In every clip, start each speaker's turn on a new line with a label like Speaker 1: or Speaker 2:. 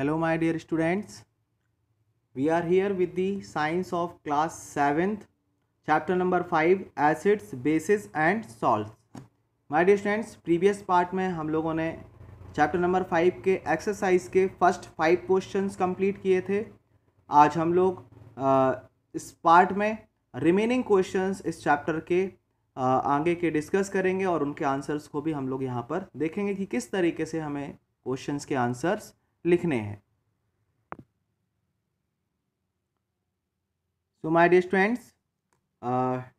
Speaker 1: Hello my dear students we are here with the science of class seventh chapter number five acids bases and salts my dear students previous part में हम लोगों ने chapter number five के exercise के first five questions complete किए थे आज हम लोग इस पार्ट में रिमेनिंग क्वेश्चन इस चैप्टर के आगे के डिस्कस करेंगे और उनके आंसर्स को भी हम लोग यहाँ पर देखेंगे कि किस तरीके से हमें क्वेश्चन के आंसर्स लिखने हैं so my dear students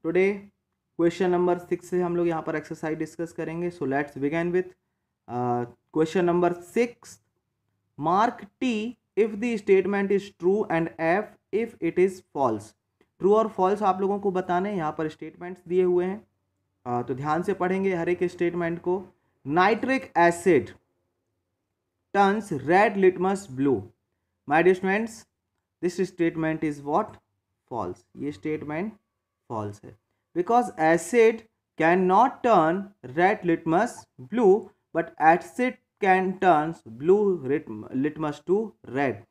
Speaker 1: today question number six से हम लोग यहाँ पर एक्सरसाइज डिस्कस करेंगे so let's begin with question number six mark T if the statement is true and F if it is false true और false आप लोगों को बताने हैं यहाँ पर स्टेटमेंट्स दिए हुए हैं uh, तो ध्यान से पढ़ेंगे हर एक स्टेटमेंट को nitric acid turns red litmus blue. My dear students, this statement is what? False. ये statement false है. Because acid cannot turn red litmus blue, but acid can turns blue litmus to red.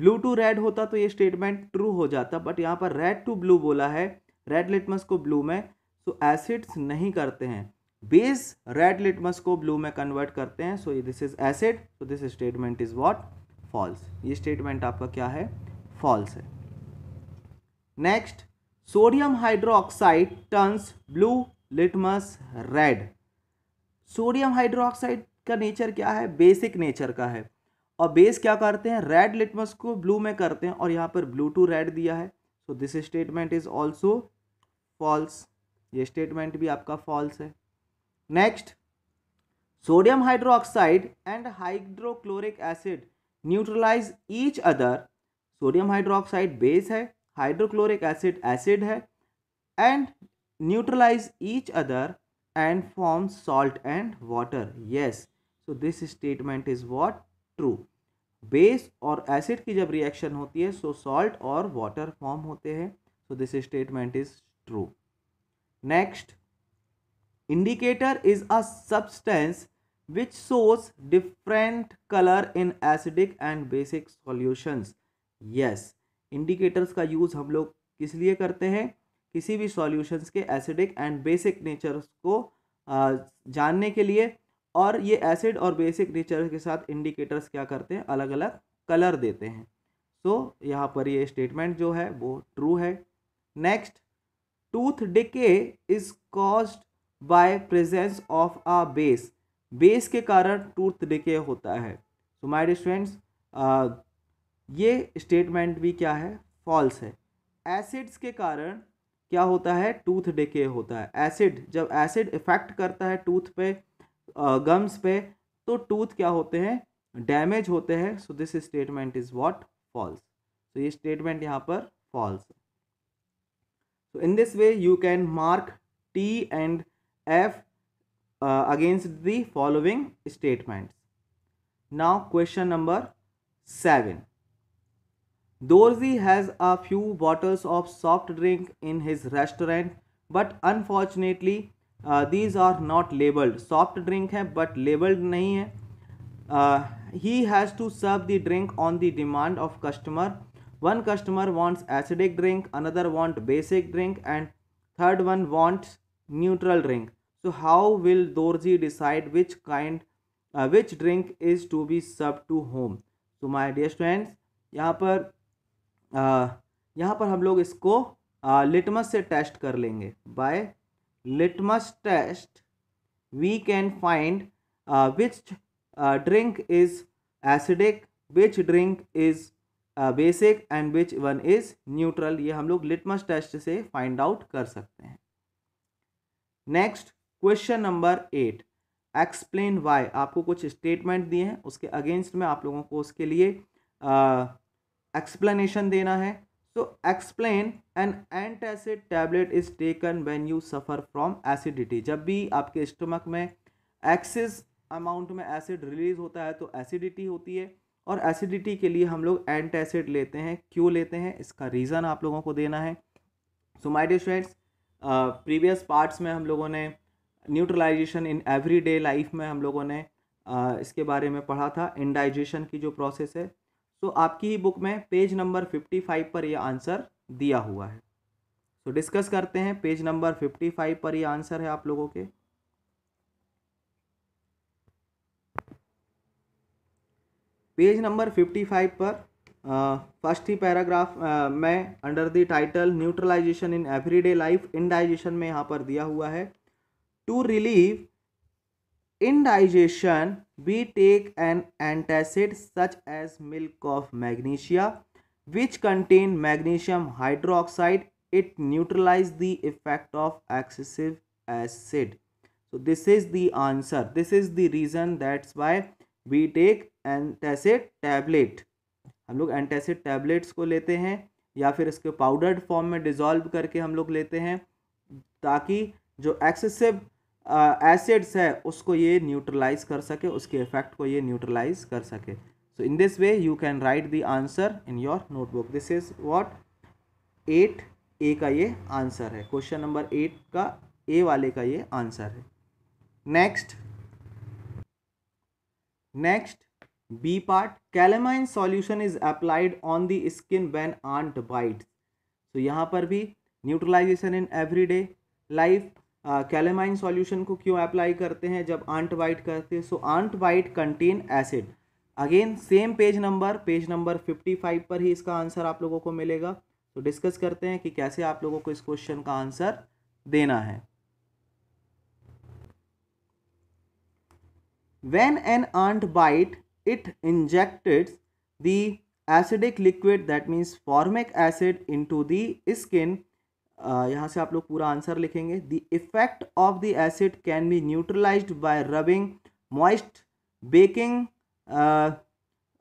Speaker 1: Blue to red होता तो ये statement true हो जाता but यहाँ पर red to blue बोला है रेड लिटमस को ब्लू में सो so एसिड्स नहीं करते हैं बेस रेड लिटमस को ब्लू में कन्वर्ट करते हैं so this is acid so this statement is what false ये स्टेटमेंट आपका क्या है फॉल्स है next sodium hydroxide turns blue litmus red sodium hydroxide का नेचर क्या है बेसिक नेचर का है और बेस क्या करते हैं रेड लिटमस को ब्लू में करते हैं और यहाँ पर ब्लू टू रेड दिया है so this statement is also false ये स्टेटमेंट भी आपका फॉल्स है next sodium hydroxide and hydrochloric acid neutralise each other sodium hydroxide base है हाइड्रोक्लोरिक एसिड एसिड है and neutralise each other and form salt and water yes so this statement is what true base और acid की जब reaction होती है so salt और water form होते हैं so this statement is true next indicator is a substance which shows different colour in acidic and basic solutions yes indicators का use हम लोग किस लिए करते हैं किसी भी सॉल्यूशंस के एसिडिक एंड बेसिक नेचर्स को जानने के लिए और ये एसिड और बेसिक नेचर के साथ इंडिकेटर्स क्या करते हैं अलग अलग कलर देते हैं सो so, यहाँ पर ये स्टेटमेंट जो है वो ट्रू है next tooth decay is caused by presence of a base base के कारण टूथ डिके होता है सो माय स्टूडेंट्स ये स्टेटमेंट भी क्या है फॉल्स है एसिड्स के कारण क्या होता है टूथ डिके होता है एसिड जब एसिड इफेक्ट करता है टूथ पे गम्स पे तो टूथ क्या होते हैं डैमेज होते हैं so this statement is what false तो ये स्टेटमेंट यहाँ पर false so in this way you can mark T and f uh, against the following statements. Now question number 7. Dorsey has a few bottles of soft drink in his restaurant but unfortunately uh, these are not labeled. Soft drink है but labeled नहीं है. Uh, he has to serve the drink on the demand of customer. One customer wants acidic drink, another want basic drink and third one wants neutral drink. so how will Dorji decide which kind which drink is to be सब to whom whom my my dear यहाँ पर uh, यहाँ पर हम लोग इसको litmus uh, से test कर लेंगे by litmus test we can find which drink is acidic which drink is basic and which one is neutral ये हम लोग लिटमस टेस्ट से फाइंड आउट कर सकते हैं next question number eight explain why आपको कुछ स्टेटमेंट दिए हैं उसके अगेंस्ट में आप लोगों को उसके लिए एक्सप्लेनेशन देना है so explain an antacid tablet is taken when you suffer from acidity जब भी आपके स्टमक में एक्सेस अमाउंट में एसिड रिलीज होता है तो एसिडिटी होती है और एसिडिटी के लिए हम लोग एंट एसिड लेते हैं क्यों लेते हैं इसका रीज़न आप लोगों को देना है so my dear previous parts में हम लोगों ने न्यूट्रलाइजेशन इन एवरीडे लाइफ में हम लोगों ने इसके बारे में पढ़ा था इंडाइजेशन की जो प्रोसेस है तो आपकी ही बुक में पेज नंबर फिफ्टी फाइव पर यह आंसर दिया हुआ है तो डिस्कस करते हैं पेज नंबर फिफ्टी फाइव पर यह आंसर है आप लोगों के पेज नंबर फिफ्टी फाइव पर फर्स्ट ही पैराग्राफ में under the title neutralisation in everyday life indigestion में यहाँ पर दिया हुआ है to relieve indigestion we take an antacid such as milk of magnesia which contain magnesium oxide it neutralise the effect of excessive acid so this is the answer this is the reason that's why we take antacid tablet हम लोग antacid tablets को लेते हैं या फिर इसके powdered form में dissolve करके हम लोग लेते हैं ताकि जो एक्सेसिव एसिड्स है उसको ये न्यूट्रलाइज कर सके उसके इफेक्ट को ये न्यूट्रलाइज कर सके so in this way you can write the answer in your notebook this is what eight A का ये आंसर है क्वेश्चन नंबर एट का ए वाले का ये आंसर है next next B part calamine solution is applied on the skin when ant bite तो यहाँ पर भी neutralisation in everyday life calamine solution को क्यों अप्लाई करते हैं जब आंट वाइट करते हैं so ant bite contain acid again same page number page number fifty five पर ही इसका आंसर आप लोगों को मिलेगा तो डिस्कस करते हैं कि कैसे आप लोगों को इस क्वेश्चन का आंसर देना है when an ant bite it injected the liquid that means formic acid into the skin यहाँ से आप लोग पूरा आंसर लिखेंगे the effect of the acid can be neutralise by rubbing moist baking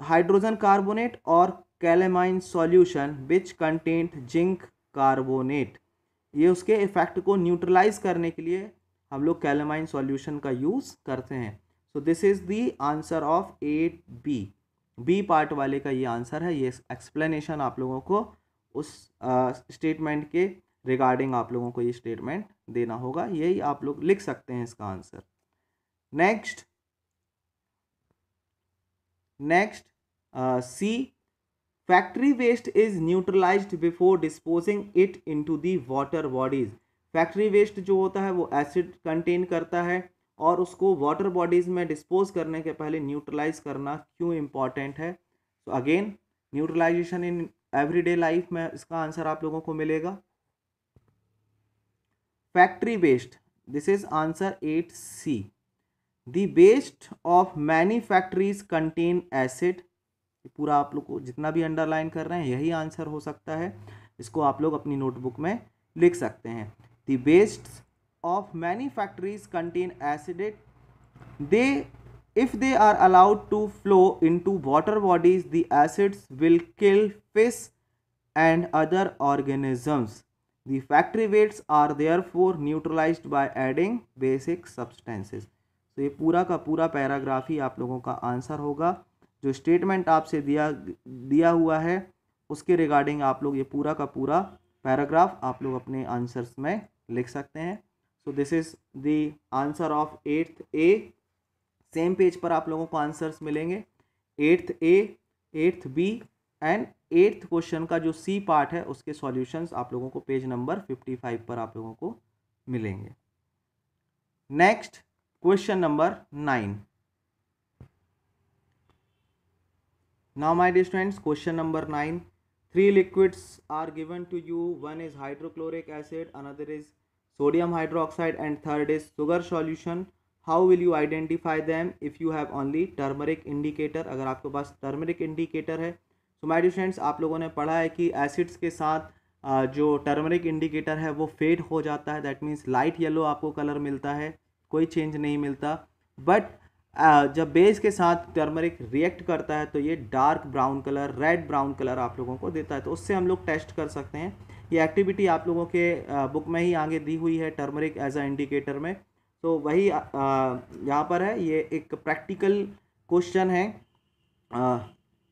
Speaker 1: hydrogen carbonate और calamine solution which content zinc carbonate ये उसके effect को न्यूट्रलाइज करने के लिए हम लोग कैलेमाइन सॉल्यूशन का यूज़ करते हैं so this is the answer of eight B B part वाले का ये आंसर है ये एक्सप्लेनेशन आप लोगों को उस स्टेटमेंट uh, के रिगार्डिंग आप लोगों को ये स्टेटमेंट देना होगा यही आप लोग लिख सकते हैं इसका answer next next C factory waste is neutralised before disposing it into the water bodies factory waste जो होता है वो एसिड कंटेन करता है और उसको वाटर बॉडीज़ में डिस्पोज करने के पहले न्यूट्रलाइज करना क्यों इम्पॉर्टेंट है so again neutralisation in everyday life में इसका आंसर आप लोगों को मिलेगा factory based this is answer 8c the waste of many factories contain acid पूरा आप लोग को जितना भी अंडरलाइन कर रहे हैं यही आंसर हो सकता है इसको आप लोग अपनी नोटबुक में लिख सकते हैं the waste of many factories contain acids they if they are allowed to flow into water bodies the acids will kill fish and other organisms The factory weights are therefore neutralized by adding basic substances. तो ये पूरा का पूरा paragraph ही आप लोगों का answer होगा जो स्टेटमेंट आपसे दिया दिया हुआ है उसके रिगार्डिंग आप लोग ये पूरा का पूरा पैराग्राफ आप लोग अपने आंसर्स में लिख सकते हैं so this is the answer of eighth A same page पर आप लोगों को आंसर्स मिलेंगे eighth A eighth B and eighth question का जो सी पार्ट है उसके सॉल्यूशन आप लोगों को पेज नंबर फिफ्टी फाइव पर आप लोगों को मिलेंगे next question number nine now my dear students question number nine three liquids are given to you one is hydrochloric acid another is sodium hydroxide and third is sugar solution how will you identify them if you have only turmeric indicator अगर आपके पास turmeric indicator है so my dear friends आप लोगों ने पढ़ा है कि acids के साथ जो टर्मरिक इंडिकेटर है वो फेड हो जाता है दैट मीन्स लाइट येलो आपको कलर मिलता है कोई चेंज नहीं मिलता बट जब बेस के साथ टर्मरिक रिएक्ट करता है तो ये dark brown colour red brown colour आप लोगों को देता है तो उससे हम लोग टेस्ट कर सकते हैं ये एक्टिविटी आप लोगों के बुक में ही आगे दी हुई है टर्मरिक एज अ इंडिकेटर में तो वही यहाँ पर है ये एक प्रैक्टिकल क्वेश्चन है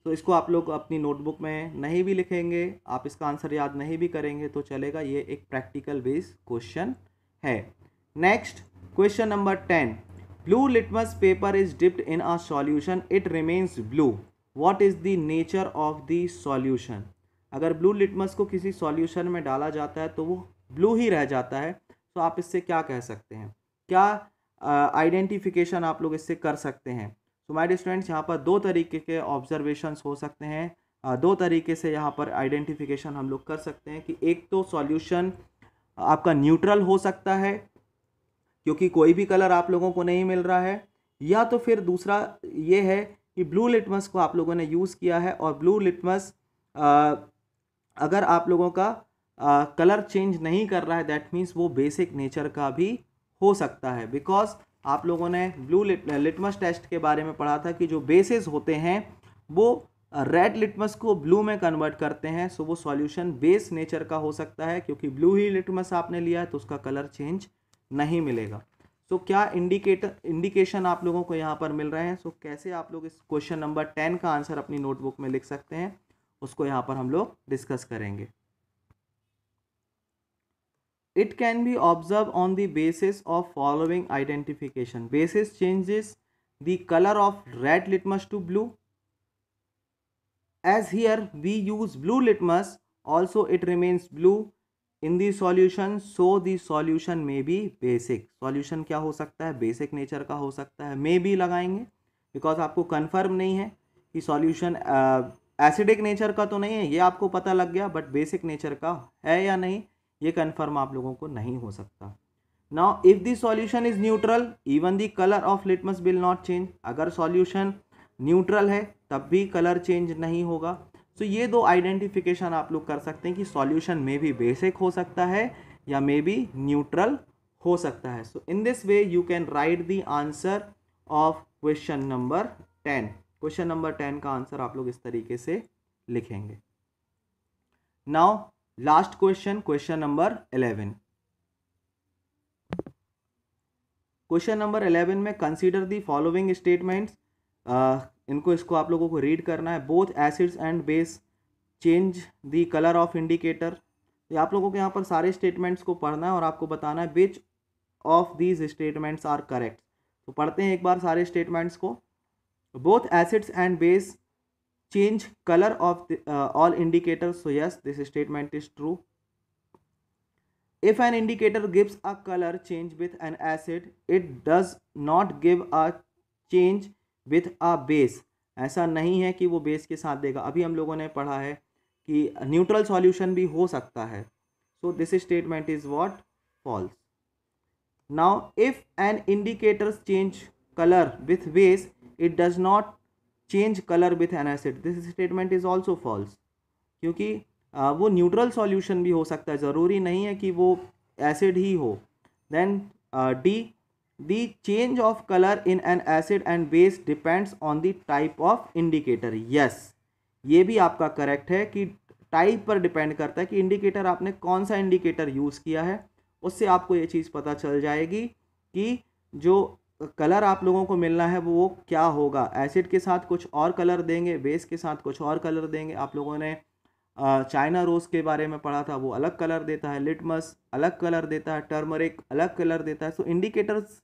Speaker 1: तो इसको आप लोग अपनी नोटबुक में नहीं भी लिखेंगे आप इसका आंसर याद नहीं भी करेंगे तो चलेगा ये एक प्रैक्टिकल बेस्ड क्वेश्चन है next question number ten blue litmus paper is dipped in a solution it remains blue what is the nature of the solution अगर ब्लू लिटमस को किसी सॉल्यूशन में डाला जाता है तो वो ब्लू ही रह जाता है तो आप इससे क्या कह सकते हैं क्या आइडेंटिफिकेशन uh, आप लोग इससे कर सकते हैं सो माय स्टूडेंट्स यहाँ पर दो तरीके के ऑब्जर्वेशन हो सकते हैं दो तरीके से यहाँ पर आइडेंटिफिकेशन हम लोग कर सकते हैं कि एक तो सॉल्यूशन आपका न्यूट्रल हो सकता है क्योंकि कोई भी कलर आप लोगों को नहीं मिल रहा है या तो फिर दूसरा ये है कि ब्लू लिटमस को आप लोगों ने यूज़ किया है और ब्लू लिटमस अगर आप लोगों का कलर चेंज नहीं कर रहा है दैट मीन्स वो बेसिक नेचर का भी हो सकता है बिकॉज आप लोगों ने ब्लू लिट, लिटमस टेस्ट के बारे में पढ़ा था कि जो बेसिस होते हैं वो रेड लिटमस को ब्लू में कन्वर्ट करते हैं सो वो सॉल्यूशन बेस नेचर का हो सकता है क्योंकि ब्लू ही लिटमस आपने लिया है तो उसका कलर चेंज नहीं मिलेगा सो so, क्या इंडिकेटर इंडिकेशन आप लोगों को यहाँ पर मिल रहे हैं सो so, कैसे आप लोग इस क्वेश्चन नंबर टेन का आंसर अपनी नोटबुक में लिख सकते हैं उसको यहाँ पर हम लोग डिस्कस करेंगे it can be observe on the basis of following identification basis changes the colour of red litmus to blue as here we use blue litmus also it remains blue in the solution so the solution may be basic solution क्या हो सकता है basic nature का हो सकता है may be लगाएंगे because आपको कन्फर्म नहीं है कि सॉल्यूशन एसिडिक नेचर का तो नहीं है ये आपको पता लग गया बट बेसिक नेचर का है या नहीं ये कन्फर्म आप लोगों को नहीं हो सकता now if the solution is neutral even the colour of litmus will not change अगर सॉल्यूशन न्यूट्रल है तब भी कलर चेंज नहीं होगा सो so, ये दो आइडेंटिफिकेशन आप लोग कर सकते हैं कि सॉल्यूशन में भी बेसिक हो सकता है या मे बी न्यूट्रल हो सकता है so in this way you can write the answer of question number ten question number ten का आंसर आप लोग इस तरीके से लिखेंगे now last question question number eleven question number eleven में कंसीडर दी फॉलोइंग स्टेटमेंट्स इनको इसको आप लोगों को रीड करना है both acids and base change the colour of indicator तो आप लोगों को यहाँ पर सारे स्टेटमेंट्स को पढ़ना है और आपको बताना है which of these statements are correct तो पढ़ते हैं एक बार सारे स्टेटमेंट्स को both acids and base change color of the, uh, all indicators so yes this statement is true if an indicator gives a color change with an acid it does not give a change with a base ऐसा नहीं है कि वो base के साथ देगा अभी हम लोगों ने पढ़ा है कि न्यूट्रल सॉल्यूशन भी हो सकता है so this statement is what false now if an indicators change color with base it does not change colour with an acid this statement is also false क्योंकि वो न्यूट्रल सॉल्यूशन भी हो सकता है ज़रूरी नहीं है कि वो एसिड ही हो then the the change of colour in an acid and base depends on the type of indicator yes ये भी आपका करेक्ट है कि टाइप पर डिपेंड करता है कि इंडिकेटर आपने कौन सा इंडिकेटर यूज़ किया है उससे आपको ये चीज़ पता चल जाएगी कि जो कलर आप लोगों को मिलना है वो क्या होगा एसिड के साथ कुछ और कलर देंगे बेस के साथ कुछ और कलर देंगे आप लोगों ने चाइना रोज़ के बारे में पढ़ा था वो अलग कलर देता है लिटमस अलग कलर देता है टर्मरिक अलग कलर देता है सो तो इंडिकेटर्स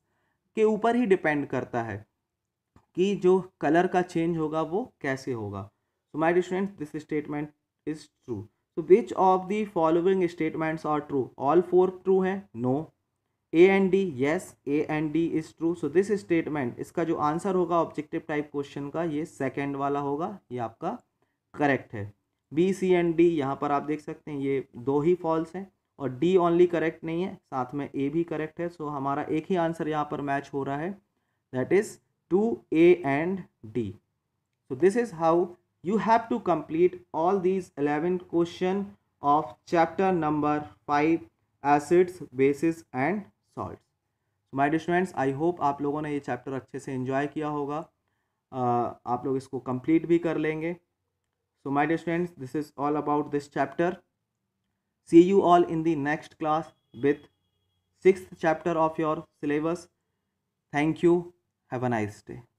Speaker 1: के ऊपर ही डिपेंड करता है कि जो कलर का चेंज होगा वो कैसे होगा so my distant this statement is true so which of the following statements are true all four true हैं no A and D yes A and D is true so this statement इसका जो answer होगा objective type question का ये second वाला होगा ये आपका करेक्ट है बी सी एंड डी यहाँ पर आप देख सकते हैं ये दो ही फॉल्स हैं और डी ओनली करेक्ट नहीं है साथ में ए भी करेक्ट है सो so हमारा एक ही आंसर यहाँ पर मैच हो रहा है that is to A and D so this is how you have to complete all these eleven question of chapter number five acids bases and salt so my students I hope आप लोगों ने ये chapter अच्छे से enjoy किया होगा uh, आप लोग इसको कंप्लीट भी कर लेंगे so my students this is all about this chapter see you all in the next class with six chapter of your syllabus thank you have a nice day